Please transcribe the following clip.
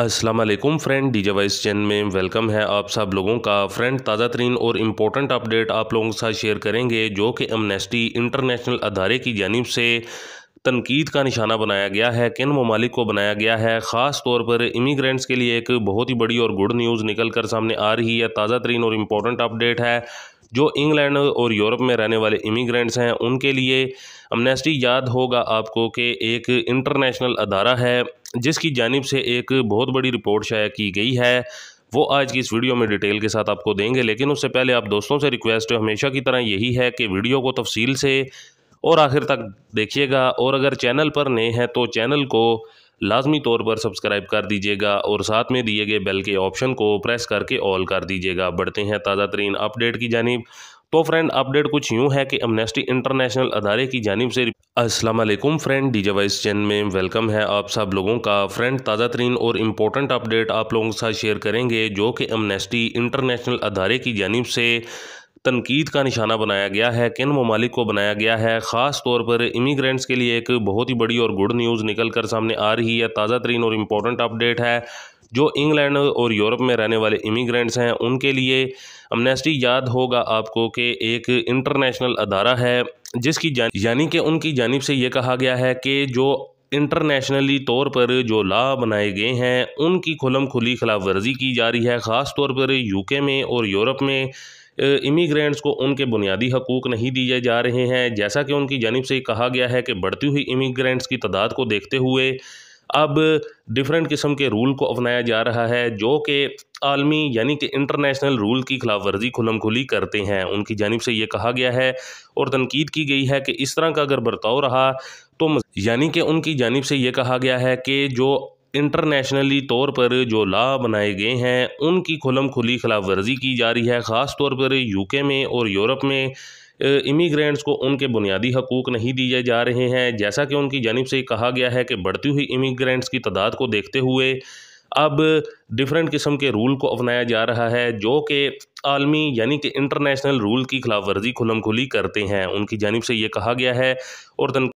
अस्सलाम वालेकुम फ्रेंड जे वाइस चैन में वेलकम है आप सब लोगों का फ्रेंड ताज़ा तरीन और इम्पोर्टेंट अपडेट आप लोगों के साथ शेयर करेंगे जो कि एमनेस्टी इंटरनेशनल अदारे की जानब से तनकीद का निशाना बनाया गया है किन ममालिक को बनाया गया है ख़ास तौर पर इमिग्रेंट्स के लिए एक बहुत ही बड़ी और गुड न्यूज़ निकल कर सामने आ रही है ताज़ा तरीन और इम्पोर्टेंट अपडेट है जो इंग्लैंड और यूरोप में रहने वाले इमिग्रेंट्स हैं उनके लिए अमनेस्टी याद होगा आपको कि एक इंटरनेशनल अदारा है जिसकी जानब से एक बहुत बड़ी रिपोर्ट शाया की गई है वो आज की इस वीडियो में डिटेल के साथ आपको देंगे लेकिन उससे पहले आप दोस्तों से रिक्वेस्ट हमेशा की तरह यही है कि वीडियो को तफसील से और आखिर तक देखिएगा और अगर चैनल पर नए हैं तो चैनल को लाजमी तौर पर सब्सक्राइब कर दीजिएगा और साथ में दिए गए बेल के ऑप्शन को प्रेस करके ऑल कर दीजिएगा बढ़ते हैं ताज़ा तरीन अपडेट की जानब तो फ्रेंड अपडेट कुछ यूं है कि अमनेस्टी इंटरनेशनल अदारे की जानब से असलम फ्रेंड डी वाइस चैन में वेलकम है आप सब लोगों का फ्रेंड ताज़ा तरीन और इम्पोर्टेंट अपडेट आप लोगों के साथ शेयर करेंगे जो कि अमनेस्टी इंटरनेशनल अदारे की जानब से तनकीद का निशाना बनाया गया है किन ममालिक को बनाया गया है ख़ास तौर पर इमीग्रेंट्स के लिए एक बहुत ही बड़ी और गुड न्यूज़ निकल कर सामने आ रही है ताज़ा तरीन और इम्पोर्टेंट अपडेट है जो इंग्लैंड और यूरोप में रहने वाले इमीग्रेंट्स हैं उनके लिए अमनेस्टी याद होगा आपको कि एक इंटरनेशनल अदारा है जिसकी जान यानी कि उनकी जानब से ये कहा गया है कि जो इंटरनेशनली तौर पर जो ला बनाए गए हैं उनकी खुलम खुली खिलाफ वर्जी की जा रही है ख़ास तौर पर यूके में और यूरोप में इमीग्रेंट्स को उनके बुनियादी हकूक़ नहीं दिए जा रहे हैं जैसा कि उनकी जानब से कहा गया है कि बढ़ती हुई इमीग्रेंट्स की तादाद को देखते हुए अब डिफरेंट किस्म के रूल को अपनाया जा रहा है जो कि आलमी यानी कि इंटरनेशनल रूल की खिलाफ वर्जी खुलम खुली करते हैं उनकी जानब से ये कहा गया है और तनकीद की गई है कि इस तरह का अगर बर्ताव रहा तो यानी कि उनकी जानब से ये कहा गया है कि जो इंटरनेशनली तौर पर जो ला बनाए गए हैं उनकी खुलम खुली खिलाफ वर्जी की जा रही है ख़ास तौर पर यूके में और यूरोप में इमीग्रेंट्स को उनके बुनियादी हकूक़ नहीं दिए जा रहे हैं जैसा कि उनकी जानब से कहा गया है कि बढ़ती हुई इमीग्रेंट्स की तादाद को देखते हुए अब डिफरेंट किस्म के रूल को अपनाया जा रहा है जो कि आलमी यानी कि इंटरनेशनल रूल की खिलाफ वर्जी खुलम खुली करते हैं उनकी जानब से ये कहा गया है और तन